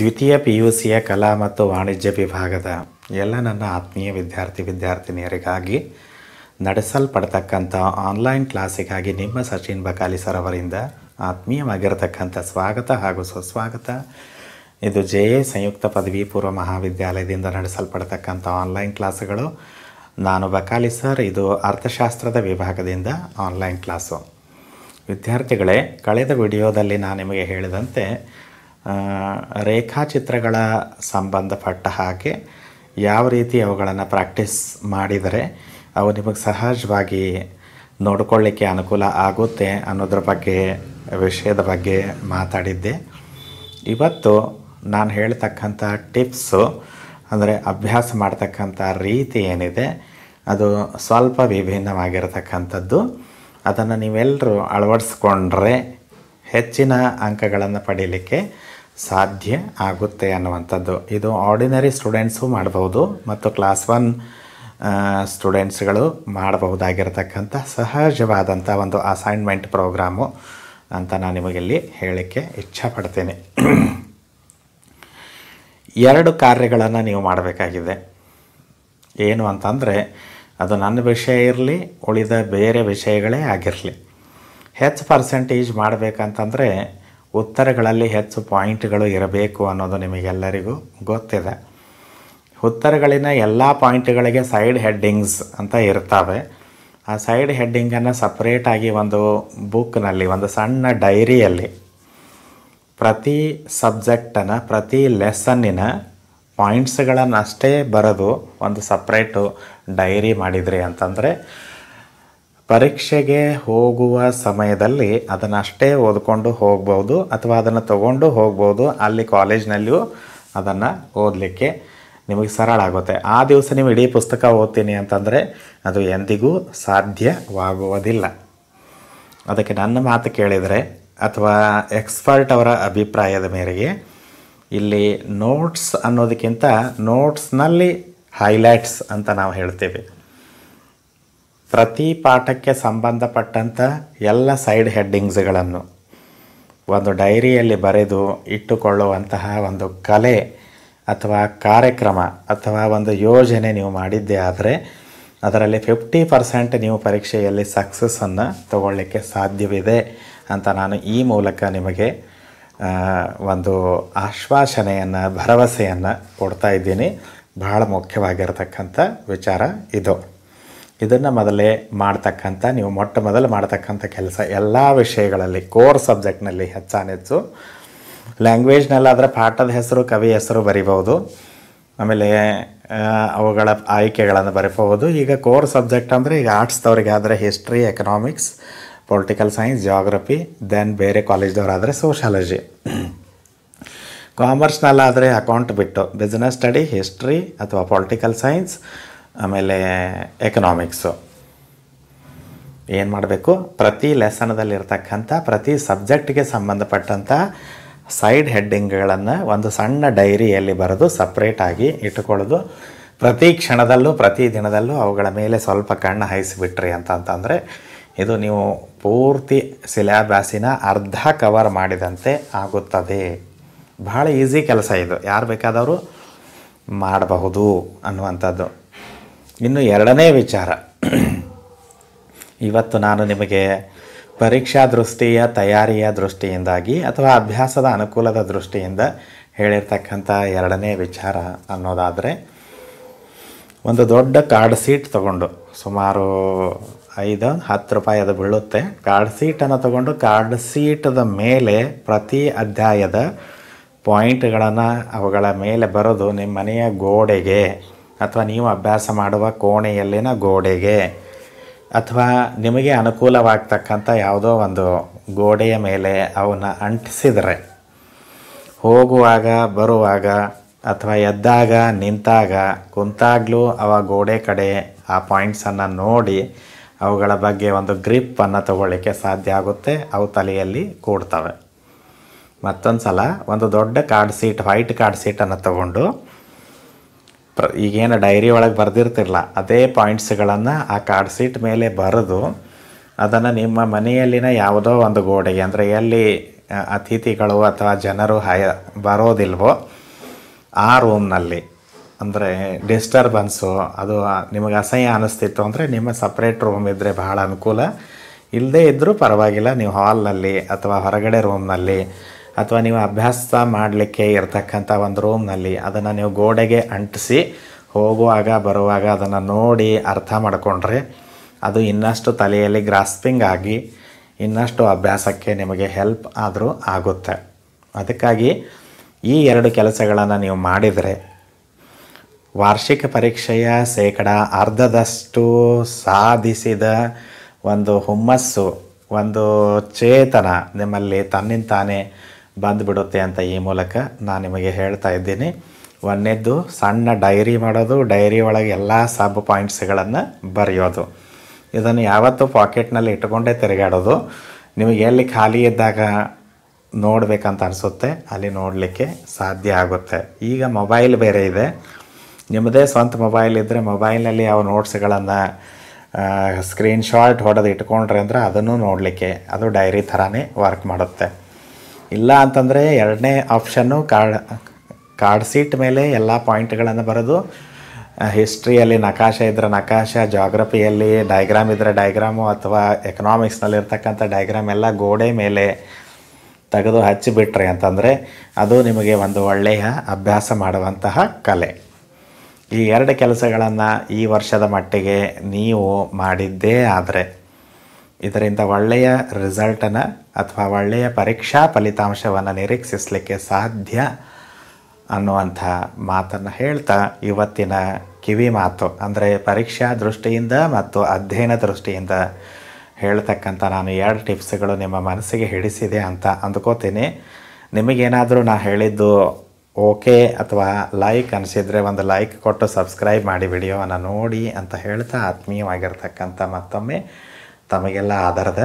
ದ್ವಿತೀಯ P U ಸಿಯ ಕಲಾ ಮತ್ತು ವಾಣಿಜ್ಯ ವಿಭಾಗದ ಎಲ್ಲ ನನ್ನ ಆತ್ಮೀಯ ವಿದ್ಯಾರ್ಥಿ ವಿದ್ಯಾರ್ಥಿನಿಯರಿಗಾಗಿ ನಡೆಸಲ್ಪಡ್ತಕ್ಕಂಥ ಆನ್ಲೈನ್ ಕ್ಲಾಸಿಗಾಗಿ ನಿಮ್ಮ ಸಚಿನ್ ಬಕಾಲಿ ಸರ್ ಅವರಿಂದ ಆತ್ಮೀಯವಾಗಿರತಕ್ಕಂಥ ಸ್ವಾಗತ ಹಾಗೂ ಸುಸ್ವಾಗತ ಇದು ಜೆ ಎ ಸಂಯುಕ್ತ ಪದವಿ ಪೂರ್ವ ಮಹಾವಿದ್ಯಾಲಯದಿಂದ ನಡೆಸಲ್ಪಡ್ತಕ್ಕಂಥ ಆನ್ಲೈನ್ ಕ್ಲಾಸ್ಗಳು ನಾನು ಬಕಾಲಿ ಸರ್ ಇದು ಅರ್ಥಶಾಸ್ತ್ರದ ವಿಭಾಗದಿಂದ ಆನ್ಲೈನ್ ಕ್ಲಾಸು ವಿದ್ಯಾರ್ಥಿಗಳೇ ಕಳೆದ ವಿಡಿಯೋದಲ್ಲಿ ನಾನು ನಿಮಗೆ ಹೇಳಿದಂತೆ ರೇಖಾಚಿತ್ರಗಳ ಸಂಬಂಧಪಟ್ಟ ಹಾಗೆ ಯಾವ ರೀತಿ ಅವುಗಳನ್ನು ಪ್ರಾಕ್ಟೀಸ್ ಮಾಡಿದರೆ ಅವು ನಿಮಗೆ ಸಹಜವಾಗಿ ನೋಡಿಕೊಳ್ಳಿಕ್ಕೆ ಅನುಕೂಲ ಆಗುತ್ತೆ ಅನ್ನೋದ್ರ ಬಗ್ಗೆ ವಿಷಯದ ಬಗ್ಗೆ ಮಾತಾಡಿದ್ದೆ ಇವತ್ತು ನಾನು ಹೇಳ್ತಕ್ಕಂಥ ಟಿಪ್ಸು ಅಂದರೆ ಅಭ್ಯಾಸ ಮಾಡ್ತಕ್ಕಂಥ ರೀತಿ ಏನಿದೆ ಅದು ಸ್ವಲ್ಪ ವಿಭಿನ್ನವಾಗಿರತಕ್ಕಂಥದ್ದು ಅದನ್ನು ನೀವೆಲ್ಲರೂ ಅಳವಡಿಸ್ಕೊಂಡ್ರೆ ಹೆಚ್ಚಿನ ಅಂಕಗಳನ್ನು ಪಡೀಲಿಕ್ಕೆ ಸಾಧ್ಯ ಆಗುತ್ತೆ ಅನ್ನುವಂಥದ್ದು ಇದು ಆರ್ಡಿನರಿ ಸ್ಟೂಡೆಂಟ್ಸು ಮಾಡಬಹುದು ಮತ್ತು ಕ್ಲಾಸ್ ಒನ್ ಸ್ಟೂಡೆಂಟ್ಸ್ಗಳು ಮಾಡಬಹುದಾಗಿರತಕ್ಕಂಥ ಸಹಜವಾದಂಥ ಒಂದು ಅಸೈನ್ಮೆಂಟ್ ಪ್ರೋಗ್ರಾಮು ಅಂತ ನಾನು ನಿಮಗೆ ಇಲ್ಲಿ ಹೇಳಕ್ಕೆ ಇಚ್ಛಪಡ್ತೇನೆ ಎರಡು ಕಾರ್ಯಗಳನ್ನು ನೀವು ಮಾಡಬೇಕಾಗಿದೆ ಏನು ಅಂತಂದರೆ ಅದು ನನ್ನ ವಿಷಯ ಇರಲಿ ಉಳಿದ ಬೇರೆ ವಿಷಯಗಳೇ ಆಗಿರಲಿ ಹೆಚ್ಚು ಪರ್ಸೆಂಟೇಜ್ ಮಾಡಬೇಕಂತಂದರೆ ಉತ್ತರಗಳಲ್ಲಿ ಹೆಚ್ಚು ಪಾಯಿಂಟ್ಗಳು ಇರಬೇಕು ಅನ್ನೋದು ನಿಮಗೆಲ್ಲರಿಗೂ ಗೊತ್ತಿದೆ ಉತ್ತರಗಳಿನ ಎಲ್ಲ ಪಾಯಿಂಟ್ಗಳಿಗೆ ಸೈಡ್ ಹೆಡ್ಡಿಂಗ್ಸ್ ಅಂತ ಇರ್ತವೆ ಆ ಸೈಡ್ ಹೆಡ್ಡಿಂಗನ್ನು ಸಪ್ರೇಟಾಗಿ ಒಂದು ಬುಕ್ನಲ್ಲಿ ಒಂದು ಸಣ್ಣ ಡೈರಿಯಲ್ಲಿ ಪ್ರತಿ ಸಬ್ಜೆಕ್ಟನ್ನು ಪ್ರತಿ ಲೆಸನ್ನಿನ ಅಷ್ಟೇ ಬರೆದು ಒಂದು ಸಪ್ರೇಟು ಡೈರಿ ಮಾಡಿದ್ರಿ ಅಂತಂದರೆ ಪರೀಕ್ಷೆಗೆ ಹೋಗುವ ಸಮಯದಲ್ಲಿ ಅದನ್ನು ಅಷ್ಟೇ ಓದ್ಕೊಂಡು ಹೋಗ್ಬೋದು ಅಥವಾ ಅದನ್ನು ತಗೊಂಡು ಹೋಗ್ಬೋದು ಅಲ್ಲಿ ಕಾಲೇಜ್ನಲ್ಲಿಯೂ ಅದನ್ನು ಓದಲಿಕ್ಕೆ ನಿಮಗೆ ಸರಳ ಆಗುತ್ತೆ ಆ ದಿವಸ ನೀವು ಇಡೀ ಪುಸ್ತಕ ಓದ್ತೀನಿ ಅಂತಂದರೆ ಅದು ಎಂದಿಗೂ ಸಾಧ್ಯವಾಗುವುದಿಲ್ಲ ಅದಕ್ಕೆ ನನ್ನ ಮಾತು ಕೇಳಿದರೆ ಅಥವಾ ಎಕ್ಸ್ಪರ್ಟ್ ಅವರ ಅಭಿಪ್ರಾಯದ ಮೇರೆಗೆ ಇಲ್ಲಿ ನೋಟ್ಸ್ ಅನ್ನೋದಕ್ಕಿಂತ ನೋಟ್ಸ್ನಲ್ಲಿ ಹೈಲೈಟ್ಸ್ ಅಂತ ನಾವು ಹೇಳ್ತೇವೆ ಪ್ರತಿ ಪಾಠಕ್ಕೆ ಸಂಬಂಧಪಟ್ಟಂಥ ಎಲ್ಲ ಸೈಡ್ ಹೆಡ್ಡಿಂಗ್ಸ್ಗಳನ್ನು ಒಂದು ಡೈರಿಯಲ್ಲಿ ಬರೆದು ಇಟ್ಟುಕೊಳ್ಳುವಂತಹ ಒಂದು ಕಲೆ ಅಥವಾ ಕಾರ್ಯಕ್ರಮ ಅಥವಾ ಒಂದು ಯೋಜನೆ ನೀವು ಮಾಡಿದ್ದೇ ಆದರೆ ಅದರಲ್ಲಿ ಫಿಫ್ಟಿ ಪರ್ಸೆಂಟ್ ನೀವು ಪರೀಕ್ಷೆಯಲ್ಲಿ ಸಕ್ಸಸ್ಸನ್ನು ತಗೊಳ್ಳಿಕ್ಕೆ ಸಾಧ್ಯವಿದೆ ಅಂತ ನಾನು ಈ ಮೂಲಕ ನಿಮಗೆ ಒಂದು ಆಶ್ವಾಸನೆಯನ್ನು ಭರವಸೆಯನ್ನು ಕೊಡ್ತಾ ಇದ್ದೀನಿ ಬಹಳ ಮುಖ್ಯವಾಗಿರತಕ್ಕಂಥ ವಿಚಾರ ಇದು ಇದನ್ನು ಮೊದಲೇ ಮಾಡ್ತಕ್ಕಂಥ ನೀವು ಮೊಟ್ಟ ಮೊದಲು ಮಾಡ್ತಕ್ಕಂಥ ಕೆಲಸ ಎಲ್ಲ ವಿಷಯಗಳಲ್ಲಿ ಕೋರ್ ಸಬ್ಜೆಕ್ಟ್ನಲ್ಲಿ ಹೆಚ್ಚಾನೆಚ್ಚು ಲ್ಯಾಂಗ್ವೇಜ್ನಲ್ಲಾದರೆ ಪಾಠದ ಹೆಸರು ಕವಿ ಹೆಸರು ಬರಿಬೋದು ಆಮೇಲೆ ಅವುಗಳ ಆಯ್ಕೆಗಳನ್ನು ಬರಿಬೋದು ಈಗ ಕೋರ್ ಸಬ್ಜೆಕ್ಟ್ ಅಂದರೆ ಈಗ ಆರ್ಟ್ಸ್ದವ್ರಿಗಾದರೆ history economics political science geography then ಬೇರೆ ಕಾಲೇಜ್ದವರಾದರೆ ಸೋಷಾಲಜಿ ಕಾಮರ್ಸ್ನಲ್ಲಾದರೆ ಅಕೌಂಟ್ ಬಿಟ್ಟು ಬಿಸ್ನೆಸ್ ಸ್ಟಡಿ ಹಿಸ್ಟ್ರಿ ಅಥವಾ ಪೊಲಿಟಿಕಲ್ ಸೈನ್ಸ್ ಆಮೇಲೆ ಎಕನಾಮಿಕ್ಸು ಏನು ಮಾಡಬೇಕು ಪ್ರತಿ ಲೆಸನದಲ್ಲಿರ್ತಕ್ಕಂಥ ಪ್ರತಿ ಸಬ್ಜೆಕ್ಟ್ಗೆ ಸಂಬಂಧಪಟ್ಟಂಥ ಸೈಡ್ ಹೆಡ್ಡಿಂಗ್ಗಳನ್ನು ಒಂದು ಸಣ್ಣ ಡೈರಿಯಲ್ಲಿ ಬರೆದು ಸಪ್ರೇಟಾಗಿ ಇಟ್ಟುಕೊಳ್ಳೋದು ಪ್ರತಿ ಕ್ಷಣದಲ್ಲೂ ಪ್ರತಿ ದಿನದಲ್ಲೂ ಅವುಗಳ ಮೇಲೆ ಸ್ವಲ್ಪ ಕಣ್ಣು ಹಾಯಿಸಿಬಿಟ್ರಿ ಅಂತಂತಂದರೆ ಇದು ನೀವು ಪೂರ್ತಿ ಸಿಲೆಬಸ್ಸಿನ ಅರ್ಧ ಕವರ್ ಮಾಡಿದಂತೆ ಆಗುತ್ತದೆ ಬಹಳ ಈಸಿ ಕೆಲಸ ಇದು ಯಾರು ಬೇಕಾದವರು ಮಾಡಬಹುದು ಅನ್ನುವಂಥದ್ದು ಇನ್ನು ಎರಡನೇ ವಿಚಾರ ಇವತ್ತು ನಾನು ನಿಮಗೆ ಪರೀಕ್ಷಾ ದೃಷ್ಟಿಯ ತಯಾರಿಯ ದೃಷ್ಟಿಯಿಂದಾಗಿ ಅಥವಾ ಅಭ್ಯಾಸದ ಅನುಕೂಲದ ದೃಷ್ಟಿಯಿಂದ ಹೇಳಿರ್ತಕ್ಕಂಥ ಎರಡನೇ ವಿಚಾರ ಅನ್ನೋದಾದರೆ ಒಂದು ದೊಡ್ಡ ಕಾರ್ಡ್ ಸೀಟ್ ತೊಗೊಂಡು ಸುಮಾರು ಐದು ಹತ್ತು ರೂಪಾಯಿ ಅದು ಬೀಳುತ್ತೆ ಕಾರ್ಡ್ ಸೀಟನ್ನು ತಗೊಂಡು ಕಾರ್ಡ್ ಸೀಟದ ಮೇಲೆ ಪ್ರತಿ ಅಧ್ಯಾಯದ ಪಾಯಿಂಟ್ಗಳನ್ನು ಅವುಗಳ ಮೇಲೆ ಬರೆದು ನಿಮ್ಮ ಮನೆಯ ಗೋಡೆಗೆ ಅಥವಾ ನೀವು ಅಭ್ಯಾಸ ಮಾಡುವ ಕೋಣೆಯಲ್ಲಿನ ಗೋಡೆಗೆ ಅಥವಾ ನಿಮಗೆ ಅನುಕೂಲವಾಗ್ತಕ್ಕಂಥ ಯಾವುದೋ ಒಂದು ಗೋಡೆಯ ಮೇಲೆ ಅವನ್ನ ಅಂಟಿಸಿದರೆ ಹೋಗುವಾಗ ಬರುವಾಗ ಅಥವಾ ಎದ್ದಾಗ ನಿಂತಾಗ ಕುಂತಾಗಲೂ ಅವ ಗೋಡೆ ಕಡೆ ಆ ಪಾಯಿಂಟ್ಸನ್ನು ನೋಡಿ ಅವುಗಳ ಬಗ್ಗೆ ಒಂದು ಗ್ರಿಪ್ಪನ್ನು ತಗೊಳ್ಳಿಕ್ಕೆ ಸಾಧ್ಯ ಆಗುತ್ತೆ ಅವು ತಲೆಯಲ್ಲಿ ಕೂಡ್ತವೆ ಮತ್ತೊಂದು ಸಲ ಒಂದು ದೊಡ್ಡ ಕಾರ್ಡ್ ಸೀಟ್ ವೈಟ್ ಕಾರ್ಡ್ ಸೀಟನ್ನು ತಗೊಂಡು ಪ್ರ ಈಗೇನು ಡೈರಿ ಒಳಗೆ ಬರೆದಿರ್ತಿರಲ್ಲ ಅದೇ ಪಾಯಿಂಟ್ಸ್ಗಳನ್ನು ಆ ಕಾರ್ಡ್ ಸೀಟ್ ಮೇಲೆ ಬರೆದು ಅದನ್ನು ನಿಮ್ಮ ಮನೆಯಲ್ಲಿನ ಯಾವುದೋ ಒಂದು ಗೋಡೆಗೆ ಅಂದರೆ ಎಲ್ಲಿ ಅತಿಥಿಗಳು ಅಥವಾ ಜನರು ಹಯ ಬರೋದಿಲ್ವೋ ಆ ರೂಮ್ನಲ್ಲಿ ಅಂದರೆ ಡಿಸ್ಟರ್ಬನ್ಸು ಅದು ನಿಮಗೆ ಅಸಹ್ಯ ಅನ್ನಿಸ್ತಿತ್ತು ಅಂದರೆ ನಿಮ್ಮ ಸಪ್ರೇಟ್ ರೂಮ್ ಇದ್ದರೆ ಬಹಳ ಅನುಕೂಲ ಇಲ್ಲದೇ ಇದ್ದರೂ ಪರವಾಗಿಲ್ಲ ನೀವು ಹಾಲ್ನಲ್ಲಿ ಅಥವಾ ಹೊರಗಡೆ ರೂಮ್ನಲ್ಲಿ ಅಥವಾ ನೀವು ಅಭ್ಯಾಸ ಮಾಡಲಿಕ್ಕೆ ಇರತಕ್ಕಂಥ ಒಂದು ರೂಮ್ನಲ್ಲಿ ಅದನ್ನು ನೀವು ಗೋಡೆಗೆ ಅಂಟಿಸಿ ಹೋಗುವಾಗ ಬರುವಾಗ ಅದನ್ನು ನೋಡಿ ಅರ್ಥ ಮಾಡಿಕೊಂಡ್ರೆ ಅದು ಇನ್ನಷ್ಟು ತಲೆಯಲ್ಲಿ ಗ್ರಾಸ್ಪಿಂಗ್ ಆಗಿ ಇನ್ನಷ್ಟು ಅಭ್ಯಾಸಕ್ಕೆ ನಿಮಗೆ ಹೆಲ್ಪ್ ಆದರೂ ಆಗುತ್ತೆ ಅದಕ್ಕಾಗಿ ಈ ಎರಡು ಕೆಲಸಗಳನ್ನು ನೀವು ಮಾಡಿದರೆ ವಾರ್ಷಿಕ ಪರೀಕ್ಷೆಯ ಶೇಕಡ ಅರ್ಧದಷ್ಟು ಸಾಧಿಸಿದ ಒಂದು ಹುಮ್ಮಸ್ಸು ಒಂದು ಚೇತನ ನಿಮ್ಮಲ್ಲಿ ತಾನೇ ಬಂದುಬಿಡುತ್ತೆ ಅಂತ ಈ ಮೂಲಕ ನಾನು ನಿಮಗೆ ಹೇಳ್ತಾ ಇದ್ದೀನಿ ಒಂದನೇದ್ದು ಸಣ್ಣ ಡೈರಿ ಮಾಡೋದು ಡೈರಿ ಒಳಗೆ ಎಲ್ಲ ಸಬ್ ಪಾಯಿಂಟ್ಸ್ಗಳನ್ನು ಬರೆಯೋದು ಇದನ್ನು ಯಾವತ್ತೂ ಪಾಕೆಟ್ನಲ್ಲಿ ಇಟ್ಕೊಂಡೇ ತಿರುಗಾಡೋದು ನಿಮಗೆ ಎಲ್ಲಿ ಖಾಲಿ ಇದ್ದಾಗ ನೋಡಬೇಕಂತ ಅನಿಸುತ್ತೆ ಅಲ್ಲಿ ನೋಡಲಿಕ್ಕೆ ಸಾಧ್ಯ ಆಗುತ್ತೆ ಈಗ ಮೊಬೈಲ್ ಬೇರೆ ಇದೆ ನಿಮ್ಮದೇ ಸ್ವಂತ ಮೊಬೈಲ್ ಇದ್ದರೆ ಮೊಬೈಲ್ನಲ್ಲಿ ಯಾವ ನೋಟ್ಸ್ಗಳನ್ನು ಸ್ಕ್ರೀನ್ಶಾಟ್ ಹೊಡೆದು ಇಟ್ಕೊಂಡ್ರೆ ಅಂದರೆ ಅದನ್ನು ನೋಡಲಿಕ್ಕೆ ಅದು ಡೈರಿ ಥರನೇ ವರ್ಕ್ ಮಾಡುತ್ತೆ ಇಲ್ಲ ಅಂತಂದರೆ ಎರಡನೇ ಆಪ್ಷನ್ನು ಕಾರ್ಡ್ ಕಾರ್ಡ್ ಸೀಟ್ ಮೇಲೆ ಎಲ್ಲ ಪಾಯಿಂಟ್ಗಳನ್ನು ಬರೆದು ಹಿಸ್ಟ್ರಿಯಲ್ಲಿ ನಕಾಶ ಇದ್ದರೆ ನಕಾಶ ಜಾಗ್ರಫಿಯಲ್ಲಿ ಡಯಾಗ್ರಾಮ್ ಇದ್ದರೆ ಡೈಗ್ರಾಮು ಅಥವಾ ಎಕನಾಮಿಕ್ಸ್ನಲ್ಲಿ ಇರ್ತಕ್ಕಂಥ ಡಯಾಗ್ರಾಮ್ ಎಲ್ಲ ಗೋಡೆ ಮೇಲೆ ತೆಗೆದು ಹಚ್ಚಿಬಿಟ್ರಿ ಅಂತಂದರೆ ಅದು ನಿಮಗೆ ಒಂದು ಒಳ್ಳೆಯ ಅಭ್ಯಾಸ ಮಾಡುವಂತಹ ಕಲೆ ಈ ಎರಡು ಕೆಲಸಗಳನ್ನು ಈ ವರ್ಷದ ಮಟ್ಟಿಗೆ ನೀವು ಮಾಡಿದ್ದೇ ಆದರೆ ಇದರಿಂದ ಒಳ್ಳೆಯ ರಿಸಲ್ಟನ್ನು ಅಥವಾ ಒಳ್ಳೆಯ ಪರೀಕ್ಷಾ ಫಲಿತಾಂಶವನ್ನು ನಿರೀಕ್ಷಿಸಲಿಕ್ಕೆ ಸಾಧ್ಯ ಅನ್ನುವಂಥ ಮಾತನ್ನು ಹೇಳ್ತಾ ಇವತ್ತಿನ ಕಿವಿ ಮಾತು ಅಂದರೆ ಪರೀಕ್ಷಾ ದೃಷ್ಟಿಯಿಂದ ಮತ್ತು ಅಧ್ಯಯನ ದೃಷ್ಟಿಯಿಂದ ಹೇಳ್ತಕ್ಕಂಥ ನಾನು ಎರಡು ಟಿಪ್ಸ್ಗಳು ನಿಮ್ಮ ಮನಸ್ಸಿಗೆ ಹಿಡಿಸಿದೆ ಅಂತ ಅಂದ್ಕೋತೀನಿ ನಿಮಗೇನಾದರೂ ನಾನು ಹೇಳಿದ್ದು ಓಕೆ ಅಥವಾ ಲೈಕ್ ಅನಿಸಿದರೆ ಒಂದು ಲೈಕ್ ಕೊಟ್ಟು ಸಬ್ಸ್ಕ್ರೈಬ್ ಮಾಡಿ ವಿಡಿಯೋವನ್ನು ನೋಡಿ ಅಂತ ಹೇಳ್ತಾ ಆತ್ಮೀಯವಾಗಿರ್ತಕ್ಕಂಥ ಮತ್ತೊಮ್ಮೆ ತಮಗೆಲ್ಲ ಆಧಾರದ